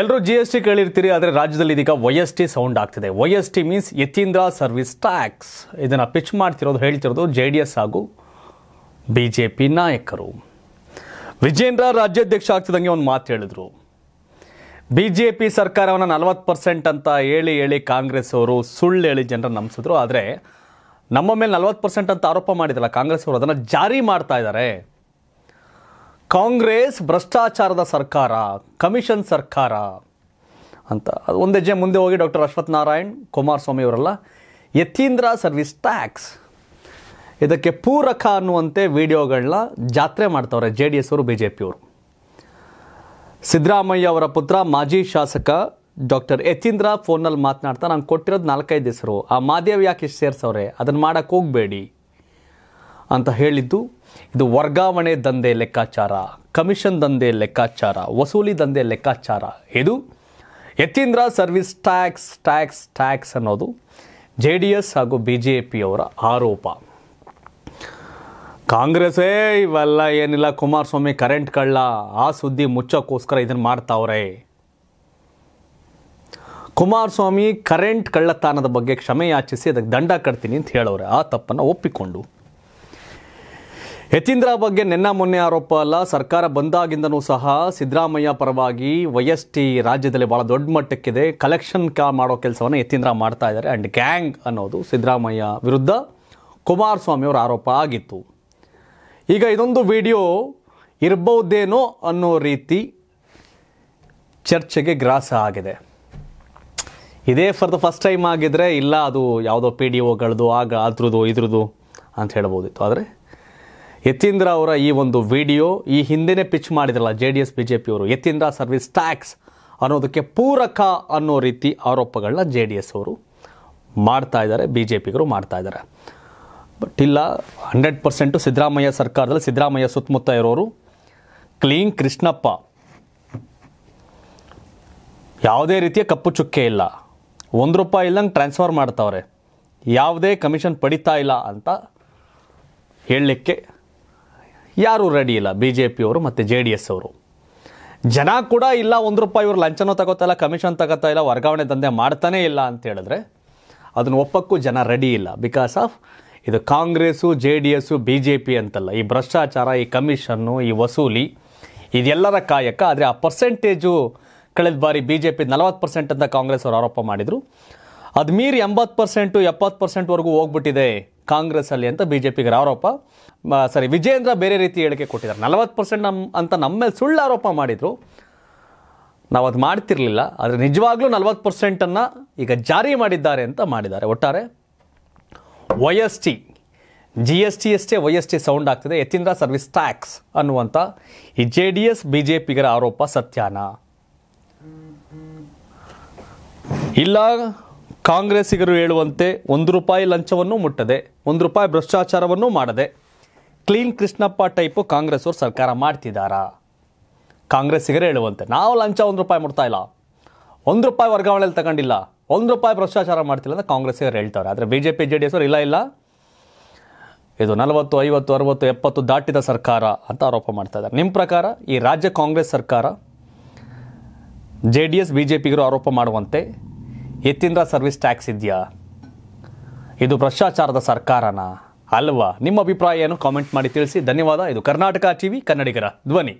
ಎಲ್ಲರೂ G S T ಕೇಳಿರ್ತೀರಿ ಆದರೆ ರಾಜ್ಯದಲ್ಲಿ ಇದೀಗ ವೈ ಎಸ್ ಟಿ ಸೌಂಡ್ ಆಗ್ತಿದೆ Y S T means Yathindra service tax ಇದನ್ನು ಪಿಚ್ ಮಾಡ್ತಿರೋದು ಹೇಳ್ತಿರೋದು ಜೆ ಡಿ ಎಸ್ ಹಾಗೂ ಬಿ ಜೆ ಪಿ ನಾಯಕರು ವಿಜೇಂದ್ರ ರಾಜ್ಯಾಧ್ಯಕ್ಷ ಆಗ್ತಿದ್ದಂಗೆ ಒಂದು ಮಾತು ಹೇಳಿದರು ಬಿ ಜೆ ಪಿ ಸರ್ಕಾರವನ್ನು ನಲವತ್ತು ಪರ್ಸೆಂಟ್ ಅಂತ ಹೇಳಿ ಹೇಳಿ ಕಾಂಗ್ರೆಸ್ ಅವರು ಸುಳ್ಳು ಹೇಳಿ ಜನರ ನಂಬಿಸಿದ್ರು ಆದರೆ ನಮ್ಮ ಮೇಲೆ ನಲವತ್ತು ಪರ್ಸೆಂಟ್ ಅಂತ ಆರೋಪ ಮಾಡಿದಲ್ಲ ಕಾಂಗ್ರೆಸ್ ಅವರು ಅದನ್ನು ಜಾರಿ ಮಾಡ್ತಾ ಇದ್ದಾರೆ ಕಾಂಗ್ರೆಸ್ ಭ್ರಷ್ಟಾಚಾರದ ಸರ್ಕಾರ ಕಮಿಷನ್ ಸರ್ಕಾರ ಅಂತ ಅದು ಒಂದು ಹೆಜ್ಜೆ ಮುಂದೆ ಹೋಗಿ ಡಾಕ್ಟರ್ ಅಶ್ವಥ್ ನಾರಾಯಣ್ ಕುಮಾರಸ್ವಾಮಿ ಅವರೆಲ್ಲ ಯತೀಂದ್ರ ಸರ್ವಿಸ್ ಟ್ಯಾಕ್ಸ್ ಇದಕ್ಕೆ ಪೂರಕ ಅನ್ನುವಂತೆ ವಿಡಿಯೋಗಳನ್ನ ಜಾತ್ರೆ ಮಾಡ್ತವ್ರೆ ಜೆ ಡಿ ಎಸ್ ಅವರು ಬಿ ಜೆ ಪಿಯವರು ಸಿದ್ದರಾಮಯ್ಯ ಅವರ ಪುತ್ರ ಮಾಜಿ ಶಾಸಕ ಡಾಕ್ಟರ್ ಯತೀಂದ್ರ ಫೋನಲ್ಲಿ ಮಾತನಾಡ್ತಾ ನಾನು ಕೊಟ್ಟಿರೋದು ನಾಲ್ಕೈದು ಹೆಸರು ಆ ಮಾದೇವ್ ಯಾಕೆ ಅದನ್ನು ಮಾಡೋಕ್ಕೆ ಹೋಗಬೇಡಿ ಅಂತ ಹೇಳಿದ್ದು ಇದು ವರ್ಗಾವಣೆ ದಂಧೆ ಲೆಕ್ಕಾಚಾರ ಕಮಿಷನ್ ದಂಧೆ ಲೆಕ್ಕಾಚಾರ ವಸೂಲಿ ದಂಧೆ ಲೆಕ್ಕಾಚಾರ ಇದು Yathindra service tax tax tax ಅನ್ನೋದು ಜೆ ಡಿ ಎಸ್ ಹಾಗೂ ಬಿ ಜೆ ಪಿಯವರ ಆರೋಪ ಕಾಂಗ್ರೆಸ್ಸೇ ಇವೆಲ್ಲ ಏನಿಲ್ಲ ಕುಮಾರಸ್ವಾಮಿ ಕರೆಂಟ್ ಕಳ್ಳ ಆ ಸುದ್ದಿ ಮುಚ್ಚೋಕ್ಕೋಸ್ಕರ ಇದನ್ನು ಮಾಡ್ತಾವ್ರೆ ಕುಮಾರಸ್ವಾಮಿ ಕರೆಂಟ್ ಕಳ್ಳತನದ ಬಗ್ಗೆ ಕ್ಷಮೆ ಯಾಚಿಸಿ ಅದಕ್ಕೆ ದಂಡ ಕಟ್ತೀನಿ ಅಂತ ಹೇಳೋರೆ ಆ ತಪ್ಪನ್ನು ಒಪ್ಪಿಕೊಂಡು ಯತೀಂದ್ರ ಬಗ್ಗೆ ನೆನ್ನ ಮೊನ್ನೆ ಆರೋಪ ಅಲ್ಲ ಸರ್ಕಾರ ಬಂದಾಗಿಂದನೂ ಸಹ ಸಿದ್ದರಾಮಯ್ಯ ಪರವಾಗಿ ವೈ ಎಸ್ ಟಿ ರಾಜ್ಯದಲ್ಲಿ ಭಾಳ ದೊಡ್ಡ ಮಟ್ಟಕ್ಕಿದೆ ಕಲೆಕ್ಷನ್ ಕಾ ಮಾಡೋ ಕೆಲಸವನ್ನು ಯತೀಂದ್ರ ಮಾಡ್ತಾ ಇದ್ದಾರೆ ಆ್ಯಂಡ್ ಗ್ಯಾಂಗ್ ಅನ್ನೋದು ಸಿದ್ದರಾಮಯ್ಯ ವಿರುದ್ಧ ಅವರ ಆರೋಪ ಆಗಿತ್ತು ಈಗ ಇದೊಂದು ವಿಡಿಯೋ ಇರಬಹುದೇನೋ ಅನ್ನೋ ರೀತಿ ಚರ್ಚೆಗೆ ಗ್ರಾಸ ಆಗಿದೆ ಇದೇ ಫಾರ್ ದ ಫಸ್ಟ್ ಟೈಮ್ ಆಗಿದ್ರೆ ಇಲ್ಲ ಅದು ಯಾವುದೋ ಪಿ ಡಿ ಒಗಳದು ಆಗ ಅದ್ರದ್ದು ಇದ್ರದ್ದು ಅಂತ ಹೇಳ್ಬೋದಿತ್ತು ಆದರೆ ಯತೀಂದ್ರ ಅವರ ಈ ಒಂದು ವಿಡಿಯೋ ಈ ಹಿಂದೆನೇ ಪಿಚ್ ಮಾಡಿದ್ರಲ್ಲ J D S B J ಪಿಯವರು ಯತೀಂದ್ರ ಸರ್ವಿಸ್ ಟ್ಯಾಕ್ಸ್ ಅನ್ನೋದಕ್ಕೆ ಪೂರಕ ಅನ್ನೋ ರೀತಿ ಆರೋಪಗಳನ್ನ ಜೆ ಡಿ ಎಸ್ ಅವರು ಮಾಡ್ತಾ ಇದ್ದಾರೆ ಬಿ ಜೆ ಪಿಗರು ಮಾಡ್ತಾ ಇದ್ದಾರೆ ಬಟ್ ಇಲ್ಲ ಹಂಡ್ರೆಡ್ ಪರ್ಸೆಂಟು ಸಿದ್ದರಾಮಯ್ಯ ಸರ್ಕಾರದಲ್ಲಿ ಸಿದ್ದರಾಮಯ್ಯ ಸುತ್ತಮುತ್ತ ಇರೋರು ಕ್ಲೀನ್ ಕೃಷ್ಣಪ್ಪ ಯಾವುದೇ ರೀತಿಯ ಕಪ್ಪು ಚುಕ್ಕೆ ಇಲ್ಲ ಒಂದು ರೂಪಾಯಿ ಇಲ್ಲಂಗೆ ಟ್ರಾನ್ಸ್ಫರ್ ಮಾಡ್ತಾವ್ರೆ ಯಾವುದೇ ಕಮಿಷನ್ ಪಡಿತಾ ಇಲ್ಲ ಅಂತ ಹೇಳಲಿಕ್ಕೆ ಯಾರೂ ರೆಡಿ ಇಲ್ಲ ಬಿ ಜೆ ಪಿಯವರು ಮತ್ತು ಜೆ ಡಿ ಎಸ್ ಅವರು ಜನ ಕೂಡ ಇಲ್ಲ ಒಂದು ರೂಪಾಯಿ ಇವರು ಲಂಚನೂ ತಗೋತಾ ಇಲ್ಲ ಕಮಿಷನ್ ತಗೋತಾ ಇಲ್ಲ ವರ್ಗಾವಣೆ ದಂಧೆ ಮಾಡ್ತಾನೇ ಇಲ್ಲ ಅಂತ ಹೇಳಿದ್ರೆ ಅದನ್ನು ಒಪ್ಪಕ್ಕೂ ಜನ ರೆಡಿ ಇಲ್ಲ ಬಿಕಾಸ್ ಆಫ್ ಇದು Congress J D S B J P ಅಂತಲ್ಲ ಈ ಭ್ರಷ್ಟಾಚಾರ ಈ ಕಮಿಷನ್ನು ಈ ವಸೂಲಿ ಇದೆಲ್ಲರ ಕಾಯಕ ಆದರೆ ಆ ಪರ್ಸೆಂಟೇಜು ಕಳೆದ ಬಾರಿ ಬಿ ಜೆ ಪಿ ನಲವತ್ತು ಪರ್ಸೆಂಟ್ ಅಂತ ಕಾಂಗ್ರೆಸ್ ಅವರು ಆರೋಪ ಮಾಡಿದರು ಅದು ಮೀರಿ ಎಂಬತ್ತು ಪರ್ಸೆಂಟು ಎಪ್ಪತ್ತು ಪರ್ಸೆಂಟ್ವರೆಗೂ ಹೋಗ್ಬಿಟ್ಟಿದೆ ಅಲ್ಲಿ ಅಂತ ಬಿ ಜೆ ಆರೋಪ ಸಾರಿ ವಿಜೇಂದ್ರ ಬೇರೆ ರೀತಿ ಹೇಳಿಕೆ ಕೊಟ್ಟಿದ್ದಾರೆ ನಲವತ್ತು ಪರ್ಸೆಂಟ್ ನಮ್ಮ ಅಂತ ನಮ್ಮ ಮೇಲೆ ಸುಳ್ಳು ಆರೋಪ ಮಾಡಿದರು ನಾವು ಅದು ಮಾಡ್ತಿರಲಿಲ್ಲ ಆದರೆ ನಿಜವಾಗ್ಲೂ ನಲ್ವತ್ತು ಪರ್ಸೆಂಟನ್ನು ಈಗ ಜಾರಿ ಮಾಡಿದ್ದಾರೆ ಅಂತ ಮಾಡಿದ್ದಾರೆ ಒಟ್ಟಾರೆ Y S T G S T ಎಷ್ಟೇ ವೈ ಎಸ್ ಟಿ ಸೌಂಡ್ ಆಗ್ತಿದೆ ಯತೀಂದ್ರ ಸರ್ವಿಸ್ ಟ್ಯಾಕ್ಸ್ ಅನ್ನುವಂಥ ಈ J D S B J ಪಿಗರ ಆರೋಪ ಸತ್ಯಾನ ಇಲ್ಲ ಕಾಂಗ್ರೆಸ್ಸಿಗರು ಹೇಳುವಂತೆ ಒಂದು ರೂಪಾಯಿ ಲಂಚವನ್ನು ಮುಟ್ಟದೆ ಒಂದು ರೂಪಾಯಿ ಭ್ರಷ್ಟಾಚಾರವನ್ನು ಮಾಡದೆ ಕ್ಲೀನ್ ಕೃಷ್ಣಪ್ಪ ಟೈಪು ಕಾಂಗ್ರೆಸ್ ಅವರು ಸರ್ಕಾರ ಮಾಡ್ತಿದ್ದಾರಾ ಕಾಂಗ್ರೆಸ್ಸಿಗರು ಹೇಳುವಂತೆ ನಾವು ಲಂಚ ಒಂದು ರೂಪಾಯಿ ಮುಡ್ತಾ ಇಲ್ಲ ಒಂದು ರೂಪಾಯಿ ವರ್ಗಾವಣೆಯಲ್ಲಿ ತಗೊಂಡಿಲ್ಲ ಒಂದು ರೂಪಾಯಿ ಭ್ರಷ್ಟಾಚಾರ ಮಾಡ್ತಿಲ್ಲ ಅಂತ ಕಾಂಗ್ರೆಸ್ಸಿಗರು ಹೇಳ್ತಾರೆ ಆದರೆ B J P J D S ಅವರು ಇಲ್ಲ ಇಲ್ಲ ಇದು ನಲವತ್ತು ಐವತ್ತು ಅರವತ್ತು ಎಪ್ಪತ್ತು ದಾಟಿದ ಸರ್ಕಾರ ಅಂತ ಆರೋಪ ಮಾಡ್ತಾ ಇದ್ದಾರೆ ನಿಮ್ಮ ಪ್ರಕಾರ ಈ ರಾಜ್ಯ ಕಾಂಗ್ರೆಸ್ ಸರ್ಕಾರ J D S B J ಪಿಗರು ಆರೋಪ ಮಾಡುವಂತೆ ಎತ್ತಿಂದ್ರ ಸರ್ವಿಸ್ ಟ್ಯಾಕ್ಸ್ ಇದೆಯಾ ಇದು ಭ್ರಷ್ಟಾಚಾರದ ಸರ್ಕಾರನ ಅಲ್ವಾ ನಿಮ್ಮ ಅಭಿಪ್ರಾಯ ಏನು ಕಾಮೆಂಟ್ ಮಾಡಿ ತಿಳಿಸಿ ಧನ್ಯವಾದ ಇದು ಕರ್ನಾಟಕ ಟಿವಿ ಕನ್ನಡಿಗರ ಧ್ವನಿ